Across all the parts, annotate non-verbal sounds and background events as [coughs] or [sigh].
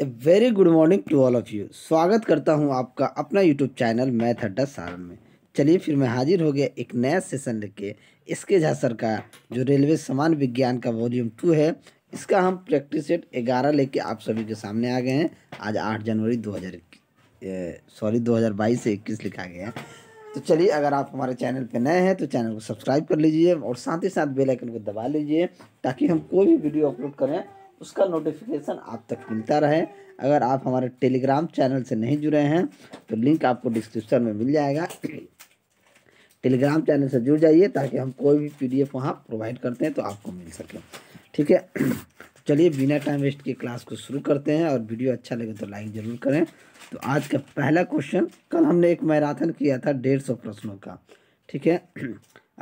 A very good morning to all of you स्वागत करता हूं आपका अपना यूट्यूब चैनल मैथ अड्डा सारण में चलिए फिर मैं हाजिर हो गया एक नया सेशन लेके इसके के झासर का जो रेलवे समान विज्ञान का वॉल्यूम टू है इसका हम प्रैक्टिस सेट ग्यारह लेके आप सभी के सामने आ गए हैं आज आठ जनवरी दो हज़ार सॉरी दो हज़ार बाईस से इक्कीस लिखा गया है तो चलिए अगर आप हमारे चैनल पर नए हैं तो चैनल को सब्सक्राइब कर लीजिए और साथ ही साथ बेलाइकन को दबा लीजिए ताकि हम कोई भी वीडियो अपलोड करें उसका नोटिफिकेशन आप तक मिलता रहे अगर आप हमारे टेलीग्राम चैनल से नहीं जुड़े हैं तो लिंक आपको डिस्क्रिप्शन में मिल जाएगा टेलीग्राम चैनल से जुड़ जाइए ताकि हम कोई भी पी डी एफ वहाँ प्रोवाइड करते हैं तो आपको मिल सके ठीक है [clears throat] चलिए बिना टाइम वेस्ट के क्लास को शुरू करते हैं और वीडियो अच्छा लगे तो लाइक ज़रूर करें तो आज का पहला क्वेश्चन कल हमने एक मैराथन किया था डेढ़ सौ प्रश्नों का ठीक है [clears throat]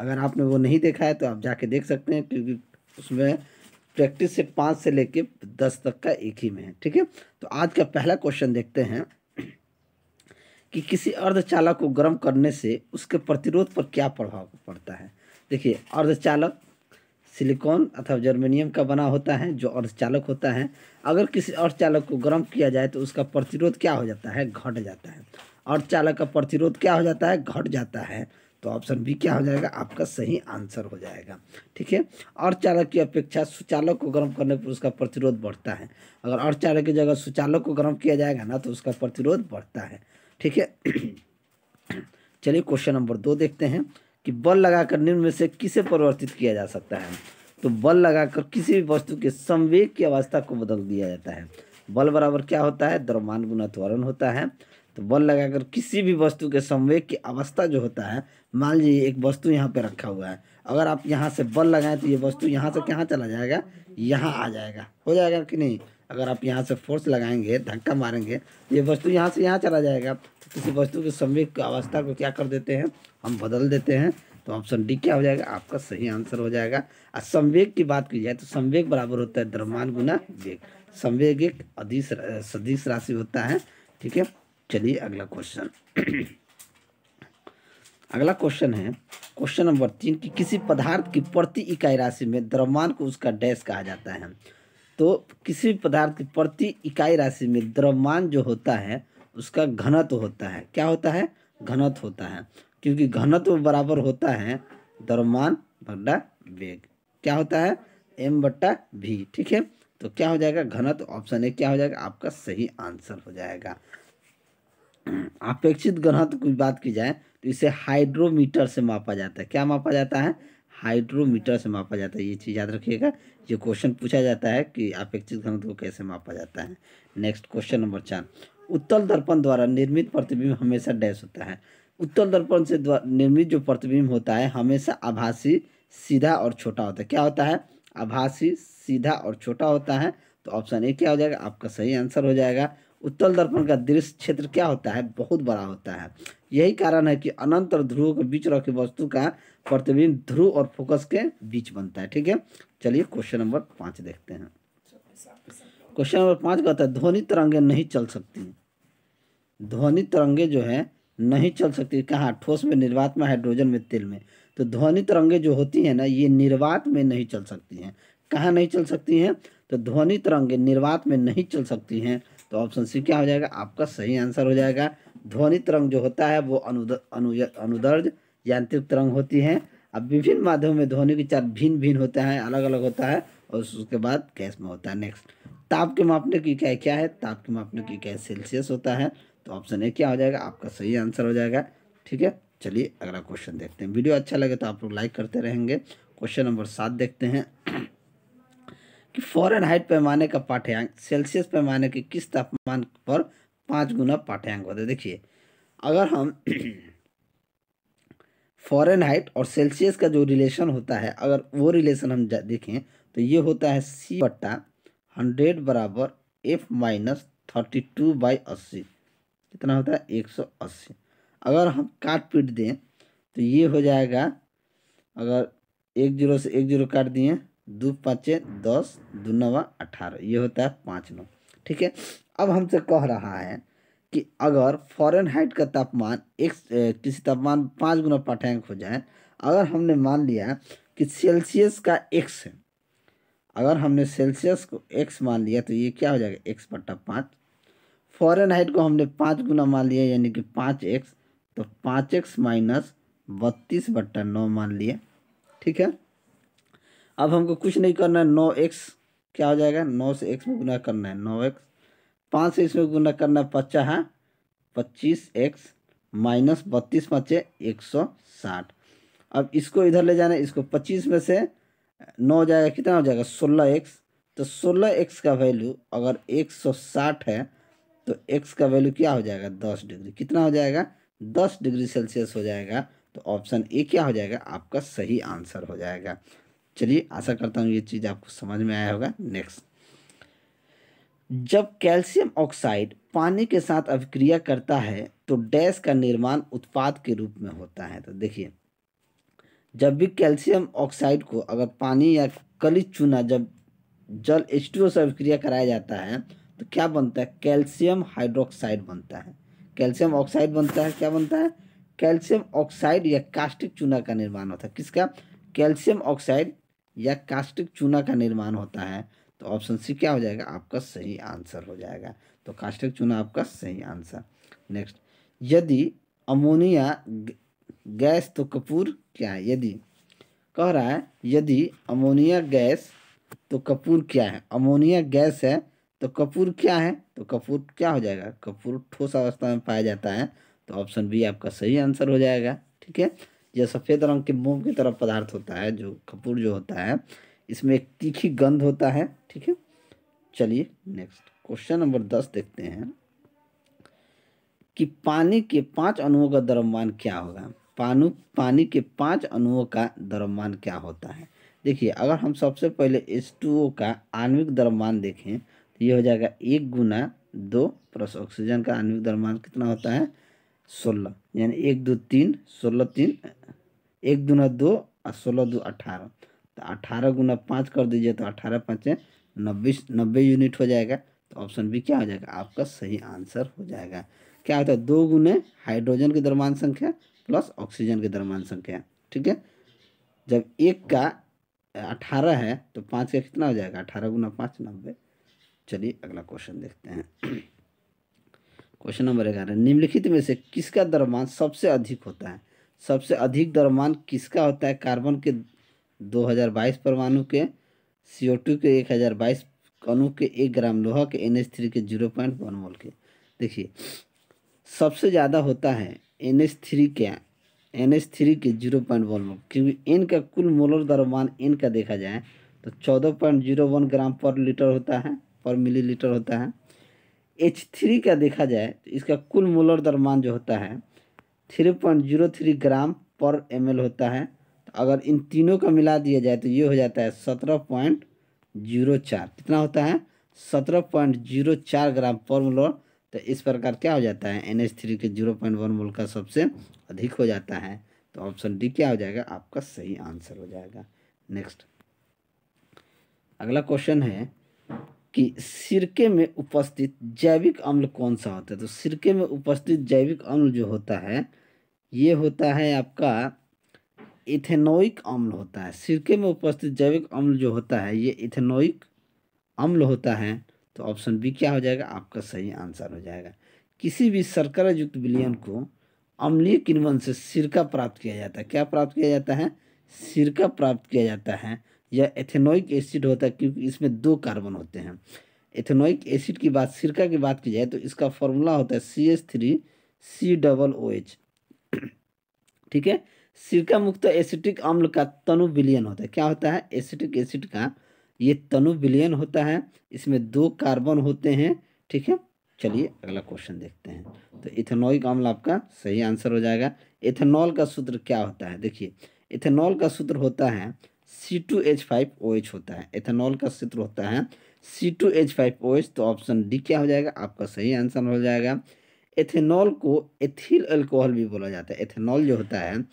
अगर आपने वो नहीं देखा है तो आप जाके देख सकते हैं क्योंकि उसमें प्रैक्टिस से पाँच से लेके दस तक का एक ही में है ठीक है तो आज का पहला क्वेश्चन देखते हैं कि किसी अर्धचालक को गर्म करने से उसके प्रतिरोध पर क्या प्रभाव पड़ता है देखिए अर्धचालक सिलिकॉन अथवा जर्मेनियम का बना होता है जो अर्धचालक होता है अगर किसी अर्धचालक को गर्म किया जाए तो उसका प्रतिरोध क्या हो जाता है घट जाता है अर्धचालक का प्रतिरोध क्या हो जाता है घट जाता है तो ऑप्शन बी क्या हो जाएगा आपका सही आंसर हो जाएगा ठीक है और चालक की अपेक्षा सुचालक को गर्म करने पर उसका प्रतिरोध बढ़ता है अगर और चालक की जगह सुचालक को गर्म किया जाएगा ना तो उसका प्रतिरोध बढ़ता है ठीक है [clears throat] चलिए क्वेश्चन नंबर दो देखते हैं कि बल लगाकर निम्न में से किसे परिवर्तित किया जा सकता है तो बल लगाकर किसी भी वस्तु के संवेग की अवस्था को बदल दिया जाता है बल बराबर क्या होता है द्रव्यमान गुणा त्वरण होता है तो बल लगाकर किसी भी वस्तु के संवेग की अवस्था जो होता है मान लीजिए एक वस्तु यहाँ पे रखा हुआ है अगर आप यहाँ से बल लगाएं तो ये वस्तु यहाँ से कहाँ चला जाएगा यहाँ आ जाएगा हो जाएगा कि नहीं अगर आप यहाँ से फोर्स लगाएंगे धक्का मारेंगे तो ये वस्तु यहाँ से यहाँ चला जाएगा तो किसी वस्तु के संवेग की अवस्था को क्या कर देते हैं हम बदल देते हैं तो ऑप्शन डी क्या हो जाएगा आपका सही आंसर हो जाएगा और संवेग की बात की जाए तो संवेग बराबर होता है द्रव्यमान गुना वेग संवेग एक अधिस सदिश राशि होता है ठीक है चलिए अगला क्वेश्चन अगला क्वेश्चन है क्वेश्चन नंबर तीन कि किसी पदार्थ की प्रति इकाई राशि में द्रव्यमान को उसका डैश कहा जाता है तो किसी पदार्थ की प्रति इकाई राशि में द्रव्यमान जो होता है उसका घनत्व होता है क्या होता है घनत्व होता है क्योंकि घनत्व बराबर होता है द्रव्यमान बट्टा वेग क्या होता है एम बट्टा भी ठीक है तो क्या हो जाएगा घनत्व ऑप्शन ए क्या हो जाएगा आपका सही आंसर हो जाएगा अपेक्षित घनत्व तो की बात की जाए तो इसे हाइड्रोमीटर से मापा जाता है क्या मापा जाता है हाइड्रोमीटर से मापा जाता है ये चीज़ याद रखिएगा ये क्वेश्चन पूछा जाता है कि अपेक्षित घनत्व को कैसे मापा जाता है नेक्स्ट क्वेश्चन नंबर चार उत्तल दर्पण द्वारा निर्मित प्रतिबिंब हमेशा डैश होता है उत्तल दर्पण से निर्मित जो प्रतिबिंब होता है हमेशा आभासी सीधा और छोटा होता है क्या होता है आभासी सीधा और छोटा होता है तो ऑप्शन ए क्या हो जाएगा आपका सही आंसर हो जाएगा उत्तल दर्पण का दृश्य क्षेत्र क्या होता है बहुत बड़ा होता है यही कारण है कि अनंत और ध्रुव के बीच रखी वस्तु का प्रतिबिंब ध्रुव और फोकस के बीच बनता है ठीक है चलिए क्वेश्चन नंबर पाँच देखते हैं क्वेश्चन नंबर पाँच कहता है ध्वनि तरंगे नहीं चल सकती ध्वनि तरंगे जो है नहीं चल सकती कहाँ ठोस में निर्वात में हाइड्रोजन में तेल में तो ध्वनि तरंगे जो होती हैं ना ये निर्वात में नहीं चल सकती हैं कहाँ नहीं चल सकती हैं तो ध्वनि तरंगे निर्वात में नहीं चल सकती हैं तो ऑप्शन सी क्या हो जाएगा आपका सही आंसर हो जाएगा ध्वनि तरंग जो होता है वो अनु, अनुदर्ज यांत्रिक तरंग होती है अब विभिन्न माध्यम में ध्वनि के चार भिन्न भिन्न होते हैं अलग अलग होता है और उसके बाद गैस में होता है नेक्स्ट ताप के मापने की इकाई क्या है ताप के मापने की इकाई सेल्सियस होता है तो ऑप्शन ए क्या हो जाएगा आपका सही आंसर हो जाएगा ठीक है चलिए अगला क्वेश्चन देखते हैं वीडियो अच्छा लगे तो आप लोग लाइक करते रहेंगे क्वेश्चन नंबर सात देखते हैं कि फॉरन हाइट पैमाने का पाठ्यांक सेल्सियस पैमाने के किस तापमान पर पाँच गुना पाठ्यांक होता है देखिए अगर हम [clears throat] फॉरन हाइट और सेल्सियस का जो रिलेशन होता है अगर वो रिलेशन हम देखें तो ये होता है सी बट्टा हंड्रेड बराबर F minus thirty two by अस्सी कितना होता है एक सौ अस्सी अगर हम काट पीट दें तो ये हो जाएगा अगर एक जीरो से एक जीरो काट दिए दो पाँचे दस दो नवा अठारह ये होता है पाँच नौ ठीक है अब हमसे कह रहा है कि अगर फॉरन हाइट का तापमान एक किसी तापमान पाँच गुना पाठ्यांक हो जाए अगर हमने मान लिया कि सेल्सियस का एक्स है अगर हमने सेल्सियस को एक्स मान लिया तो ये क्या हो जाएगा एक्स बट्टा पाँच फॉरन हाइट को हमने पाँच गुना मान लिया यानी कि पाँच एक्स तो पाँच एक्स माइनस बत्तीस बट्टा नौ मान लिया ठीक है अब हमको कुछ नहीं करना है नौ एक्स क्या हो जाएगा नौ से एक्स में गुना करना है नौ एक्स पाँच से इसमें गुना करना है पच्चा है पच्चीस एक्स माइनस बत्तीस पच्चे एक सौ साठ अब इसको इधर ले जाना है इसको पच्चीस में से नौ जाएगा कितना हो जाएगा सोलह एक्स तो सोलह एक्स का वैल्यू अगर एक सौ साठ है तो एक्स का वैल्यू क्या हो जाएगा दस डिग्री कितना हो जाएगा दस डिग्री सेल्सियस हो जाएगा तो ऑप्शन ए क्या हो जाएगा आपका सही आंसर हो जाएगा चलिए आशा करता हूँ ये चीज़ आपको समझ में आया होगा नेक्स्ट जब कैल्शियम ऑक्साइड पानी के साथ अभिक्रिया करता है तो डैश का निर्माण उत्पाद के रूप में होता है तो देखिए जब भी कैल्शियम ऑक्साइड को अगर पानी या कली चूना जब जल एच से अभिक्रिया कराया जाता है तो क्या बनता है कैल्शियम हाइड्रोक्साइड बनता है कैल्शियम ऑक्साइड बनता है क्या बनता है कैल्शियम ऑक्साइड या कास्टिक चूना का निर्माण होता है किसका कैल्शियम ऑक्साइड या कास्टिक चूना का निर्माण होता है तो ऑप्शन सी क्या हो जाएगा आपका सही आंसर हो जाएगा तो कास्टिक चूना आपका सही आंसर नेक्स्ट यदि अमोनिया गैस तो कपूर क्या है यदि कह रहा है यदि अमोनिया गैस तो कपूर क्या है अमोनिया गैस है तो कपूर क्या है तो कपूर क्या हो जाएगा कपूर ठोस अवस्था में पाया जाता है तो ऑप्शन बी आपका सही आंसर हो जाएगा ठीक है यह सफ़ेद रंग के मोम की तरह पदार्थ होता है जो कपूर जो होता है इसमें एक तीखी गंध होता है ठीक है चलिए नेक्स्ट क्वेश्चन नंबर दस देखते हैं कि पानी के पांच अणुओं का द्रव्यमान क्या होगा पानु पानी के पांच अणुओं का द्रव्यमान क्या होता है देखिए अगर हम सबसे पहले एस का आणविक द्रव्यमान देखें तो ये हो जाएगा एक गुना दो प्लस ऑक्सीजन का आणविक द्रव्यमान कितना होता है सोलह यानी एक दो तीन सोलह तीन एक दूना दो और सोलह दो अठारह तो अठारह गुना पाँच कर दीजिए तो अठारह पाँचें नब्बे नब्बे यूनिट हो जाएगा तो ऑप्शन बी क्या हो जाएगा आपका सही आंसर हो जाएगा क्या होता है दो गुने हाइड्रोजन के दरमान संख्या प्लस ऑक्सीजन के दरमान संख्या ठीक है जब एक का अठारह है तो पाँच का कितना हो जाएगा अठारह गुना पाँच नब्बे चलिए अगला क्वेश्चन देखते हैं क्वेश्चन नंबर ग्यारह निम्नलिखित में से किसका द्रव्यमान सबसे अधिक होता है सबसे अधिक द्रव्यमान किसका होता है कार्बन के 2022 परमाणु के सी के 1022 कणु के एक ग्राम लोहा के एन थ्री के जीरो पॉइंट वन मोल के देखिए सबसे ज़्यादा होता है एन एच थ्री के एन एच थ्री के जीरो पॉइंट वन मोल क्योंकि एन का कुल मोलर द्रव्यमान एन का देखा जाए तो चौदह पॉइंट जीरो वन ग्राम पर लीटर होता है पर मिलीलीटर होता है एच थ्री का देखा जाए तो इसका कुल मोलर दरमान जो होता है three point zero three gram per M L होता है तो अगर इन तीनों का मिला दिया जाए तो ये हो जाता है सत्रह पॉइंट जीरो चार कितना होता है सत्रह पॉइंट जीरो चार ग्राम पर मोलर तो इस प्रकार क्या हो जाता है एन एच थ्री के जीरो पॉइंट वन मोल का सबसे अधिक हो जाता है तो ऑप्शन डी क्या हो जाएगा आपका सही आंसर हो जाएगा नेक्स्ट अगला क्वेश्चन है कि सिरके में उपस्थित जैविक अम्ल कौन सा होता है तो सिरके में उपस्थित जैविक अम्ल जो होता है ये होता है आपका इथेनोइक अम्ल होता है सिरके में उपस्थित जैविक अम्ल जो होता है ये इथेनोइक अम्ल होता है तो ऑप्शन बी क्या हो जाएगा आपका सही आंसर हो जाएगा किसी भी शर्करा युक्त विलियन को अम्लीय किण्वन से सिरका प्राप्त किया जाता है क्या प्राप्त किया जाता है सिरका प्राप्त किया जाता है यह एथेनोइक एसिड होता है क्योंकि इसमें दो कार्बन होते हैं एथेनोइक एसिड की बात सिरका की बात की जाए तो इसका फॉर्मूला होता है C S three C double O H ठीक है सिरका मुक्त एसिटिक अम्ल का तनु विलियन होता है क्या होता है एसिटिक एसिड का ये तनु विलियन होता है इसमें दो कार्बन होते हैं ठीक है चलिए अगला क्वेश्चन देखते हैं तो इथेनोइक अम्ल आपका सही आंसर हो जाएगा इथेनॉल का सूत्र क्या होता है देखिए इथेनॉल का सूत्र होता है C two H five O H होता है एथेनॉल का सूत्र होता है C two H five O H तो ऑप्शन डी क्या हो जाएगा आपका सही आंसर हो जाएगा एथेनॉल को एथिल अल्कोहल भी बोला जाता है एथेनॉल जो होता है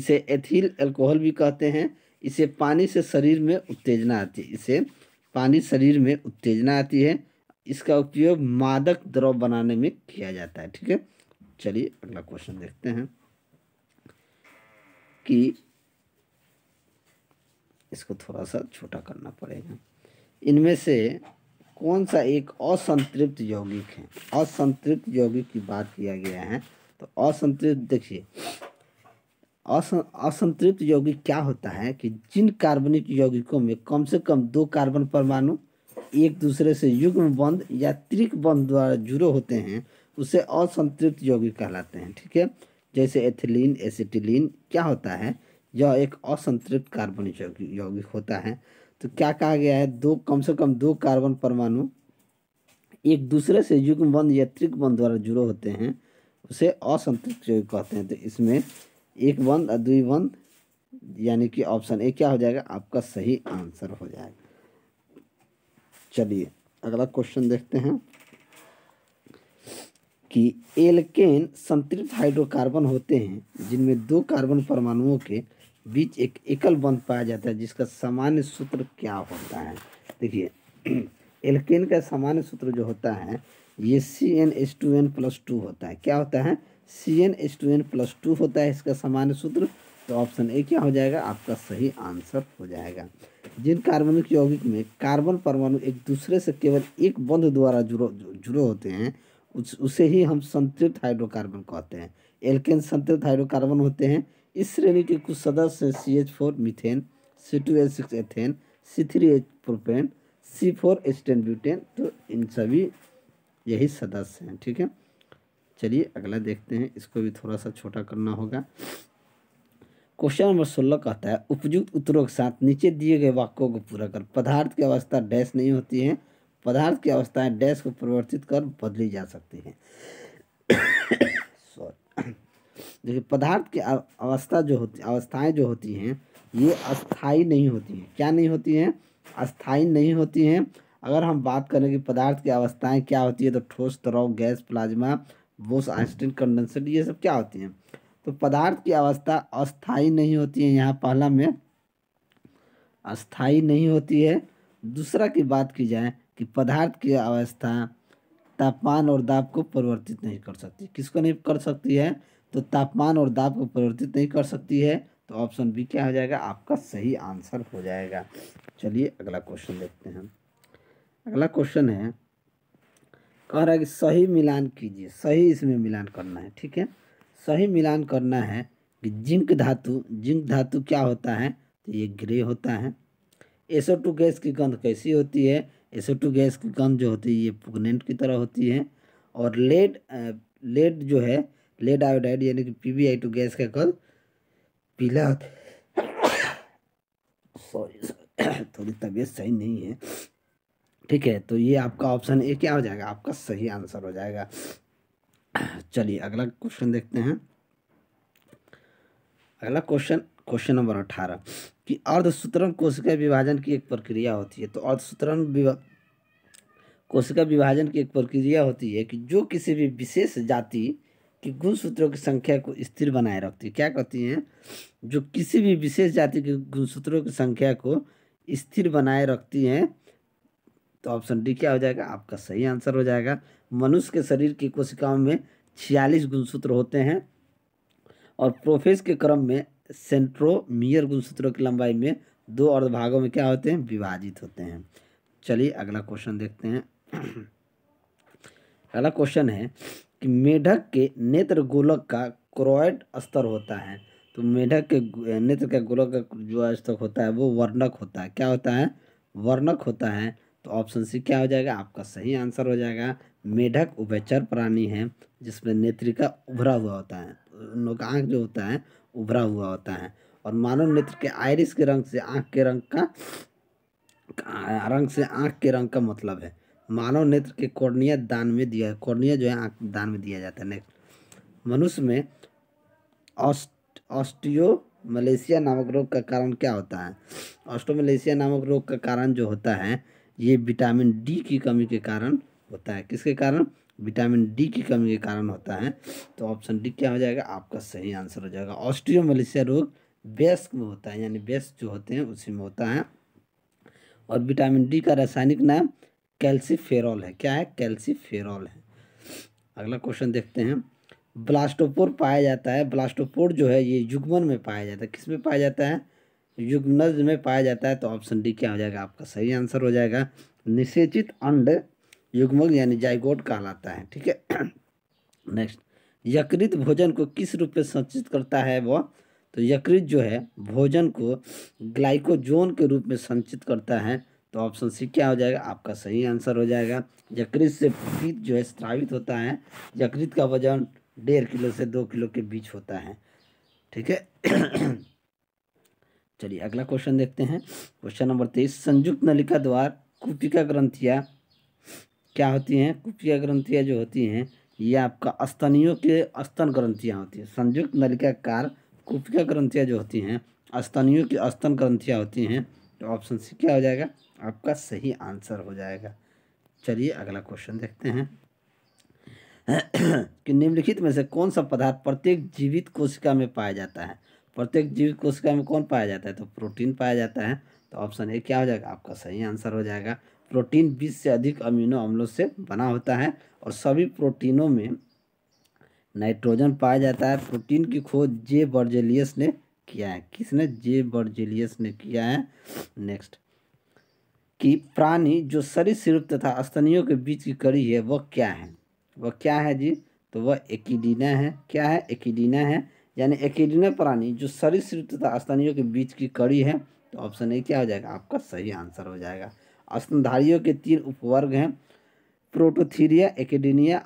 इसे एथिल अल्कोहल भी कहते हैं इसे पानी से शरीर में उत्तेजना आती है इसे पानी शरीर में उत्तेजना आती है इसका उपयोग मादक द्रव बनाने में किया जाता है ठीक है चलिए अगला क्वेश्चन देखते हैं कि इसको थोड़ा सा छोटा करना पड़ेगा इनमें से कौन सा एक असंतृप्त यौगिक है असंतृप्त यौगिक की बात किया गया है तो असंतृप्त देखिए असंतृप्त यौगिक क्या होता है कि जिन कार्बनिक यौगिकों में कम से कम दो कार्बन परमाणु एक दूसरे से युग्म बंध या त्रिक बंध द्वारा जुड़े होते हैं उसे असंतृप्त यौगिक कहलाते हैं ठीक है जैसे एथिलीन एसिटिलीन क्या होता है यह एक असंतृप्त कार्बन यौगिक होता है तो क्या कहा गया है दो कम से कम दो कार्बन परमाणु एक दूसरे से युग्म बंध या त्रिक बंध द्वारा जुड़े होते हैं उसे असंतृप्त यौगिक कहते हैं तो इसमें एक बंध और दुई बंध यानी कि ऑप्शन ए क्या हो जाएगा आपका सही आंसर हो जाएगा चलिए अगला क्वेश्चन देखते हैं कि एलकेन संतृप्त हाइड्रोकार्बन होते हैं जिनमें दो कार्बन परमाणुओं के बीच एक एकल बंध पाया जाता है जिसका सामान्य सूत्र क्या होता है देखिए [clears throat] एल्केन का सामान्य सूत्र जो होता है ये C N H two N plus two होता है क्या होता है C N H two N plus two होता है इसका सामान्य सूत्र तो ऑप्शन ए क्या हो जाएगा आपका सही आंसर हो जाएगा जिन कार्बनिक यौगिक में कार्बन परमाणु एक दूसरे से केवल एक बंध द्वारा जुड़ो जुड़े होते हैं उस उसे ही हम संतृप्त हाइड्रोकार्बन कहते हैं एल्केन संतृप्त हाइड्रोकार्बन होते हैं इस श्रेणी के कुछ सदस्य C H four methane C two H six ethane C three H propane C four H ten butane तो इन सभी यही सदस्य हैं ठीक है चलिए अगला देखते हैं इसको भी थोड़ा सा छोटा करना होगा क्वेश्चन नंबर सोलह कहता है उपयुक्त उत्तरों के साथ नीचे दिए गए वाक्यों को पूरा कर पदार्थ की अवस्था डैश नहीं होती है पदार्थ की अवस्थाएं डैश को परिवर्तित कर बदली जा सकती हैं देखिए पदार्थ की अवस्था जो होती अवस्थाएं जो होती हैं ये अस्थाई नहीं होती हैं क्या नहीं होती हैं अस्थाई नहीं होती हैं अगर हम बात करें कि पदार्थ की अवस्थाएं क्या होती है तो ठोस तरव gas plasma Bose Einstein condensate ये सब क्या होती हैं तो पदार्थ की अवस्था अस्थाई नहीं होती है यहाँ पहला में अस्थाई नहीं होती है दूसरा की बात की जाए कि पदार्थ की अवस्था तापमान और दाब को परिवर्तित नहीं कर सकती किसको नहीं कर सकती है तो तापमान और दाब को परिवर्तित नहीं कर सकती है तो ऑप्शन बी क्या हो जाएगा आपका सही आंसर हो जाएगा चलिए अगला क्वेश्चन देखते हैं अगला क्वेश्चन है कह रहा है कि सही मिलान कीजिए सही इसमें मिलान करना है ठीक है सही मिलान करना है कि जिंक धातु जिंक धातु क्या होता है तो ये ग्रे होता है एसो टू गैस की गंध कैसी होती है एसो टू गैस की कम जो होती है ये पुगनेंट की तरह होती है और लेड लेड जो है लेड आयोडाइड यानी कि पी आई टू गैस का कल पीला सॉरी [coughs] थोड़ी तबीयत सही नहीं है ठीक है तो ये आपका ऑप्शन ए क्या हो जाएगा आपका सही आंसर हो जाएगा [coughs] चलिए अगला क्वेश्चन देखते हैं अगला क्वेश्चन क्वेश्चन नंबर अठारह कि अर्धसूत्रण कोशिका विभाजन की एक प्रक्रिया होती है तो अर्धसूत्रण कोशिका विभाजन की एक प्रक्रिया होती है कि जो किसी भी विशेष जाति की गुणसूत्रों की संख्या को स्थिर बनाए रखती है क्या कहती हैं जो किसी भी विशेष जाति के गुणसूत्रों की संख्या को स्थिर बनाए रखती हैं तो ऑप्शन डी क्या हो जाएगा आपका सही आंसर हो जाएगा मनुष्य के शरीर की कोशिकाओं में छियालीस गुणसूत्र होते हैं और प्रोफेस के क्रम में सेंट्रोमियर गुणसूत्रों की लंबाई में दो अर्धभागों में क्या होते हैं विभाजित होते हैं चलिए अगला क्वेश्चन देखते हैं अगला क्वेश्चन है कि मेढक के नेत्र गोलक का क्रोइड स्तर होता है तो मेढक के नेत्र के गोलक का जो स्तर होता है वो वर्णक होता है क्या होता है वर्णक होता है तो ऑप्शन सी क्या हो जाएगा आपका सही आंसर हो जाएगा मेढक उभयचर प्राणी है जिसमें नेत्रिका उभरा हुआ होता है उन आँख जो होता है उभरा हुआ होता है और मानव नेत्र के आयरिस के रंग से आँख के रंग का रंग से आँख के रंग का मतलब है मानव नेत्र के कोर्निया दान में दिया कोर्निया जो है आँख दान में दिया जाता है नेक्स्ट मनुष्य में ऑस्टियो मलेशिया नामक रोग का कारण क्या होता है ऑस्टोमलेशिया नामक रोग का कारण जो होता है ये विटामिन डी की कमी के कारण होता है किसके कारण विटामिन डी की कमी के कारण होता है तो ऑप्शन डी क्या हो जाएगा आपका सही आंसर हो जाएगा ऑस्ट्रियो मलेशिया रोग वयस्क में होता है यानी वयस्क जो होते हैं उसी में होता है और विटामिन डी का रासायनिक नाम कैल्सीफेरॉल है क्या है कैल्सीफेरॉल है अगला क्वेश्चन देखते हैं ब्लास्टोपोर पाया जाता है ब्लास्टोपोर जो है ये युग्मन में पाया जाता है किस में पाया जाता है युगमन में पाया जाता है तो ऑप्शन डी क्या हो जाएगा आपका सही आंसर हो जाएगा निषेचित अंड युग्मक यानी जायगोट कहलाता है ठीक है नेक्स्ट [clears throat] यकृत भोजन को किस रूप में संचित करता है वह तो यकृत जो है भोजन को ग्लाइकोजोन के रूप में संचित करता है तो ऑप्शन सी क्या हो जाएगा आपका सही आंसर हो जाएगा यकृत से पीत जो है स्त्रावित होता है यकृत का वजन डेढ़ किलो से दो किलो के बीच होता है ठीक है [clears throat] चलिए अगला क्वेश्चन देखते हैं क्वेश्चन नंबर तेईस संयुक्त नलिका द्वार कूपिका ग्रंथिया क्या होती हैं कुपिया ग्रंथियाँ जो होती हैं ये आपका स्तनियों के स्तन ग्रंथियाँ होती हैं संयुक्त नलिका कार कुपिया ग्रंथियाँ जो होती हैं स्तनियों की स्तन ग्रंथियाँ होती हैं तो ऑप्शन सी क्या हो जाएगा आपका सही आंसर हो जाएगा चलिए अगला क्वेश्चन देखते हैं कि निम्नलिखित में से कौन सा पदार्थ प्रत्येक जीवित कोशिका में पाया जाता है प्रत्येक जीवित कोशिका में कौन पाया जाता है तो प्रोटीन पाया जाता है तो ऑप्शन ए क्या हो जाएगा आपका सही आंसर हो जाएगा प्रोटीन बीस से अधिक अमीनो अम्लों से बना होता है और सभी प्रोटीनों में नाइट्रोजन पाया जाता है प्रोटीन की खोज जे बर्जेलियस ने किया है किसने जे बर्जेलियस ने किया है नेक्स्ट कि प्राणी जो सरीसृप तथा स्तनियों के बीच की कड़ी है वह क्या है वह क्या है जी तो वह एकिडीना है क्या है एकिडीना है यानी एकिडीना प्राणी जो सरीसृप तथा स्तनियों के बीच की कड़ी है तो ऑप्शन ए क्या हो जाएगा आपका सही आंसर हो जाएगा स्तनधारियों के तीन उपवर्ग हैं प्रोटोथीरिया एकेडिनिया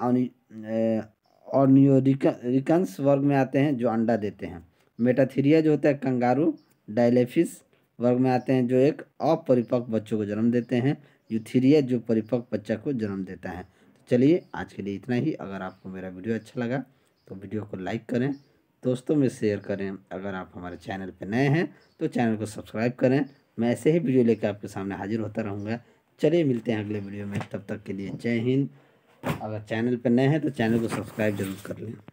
और न्योरिकन्स वर्ग में आते हैं जो अंडा देते हैं मेटाथीरिया जो होता है कंगारू डायलेफिस वर्ग में आते हैं जो एक अपरिपक्व बच्चों को जन्म देते हैं यूथीरिया जो परिपक्व बच्चा को जन्म देता है तो चलिए आज के लिए इतना ही अगर आपको मेरा वीडियो अच्छा लगा तो वीडियो को लाइक करें दोस्तों में शेयर करें अगर आप हमारे चैनल पर नए हैं तो चैनल को सब्सक्राइब करें मैं ऐसे ही वीडियो लेकर आपके सामने हाजिर होता रहूँगा चलिए मिलते हैं अगले वीडियो में तब तक के लिए जय हिंद अगर चैनल पर नए हैं तो चैनल को सब्सक्राइब जरूर कर लें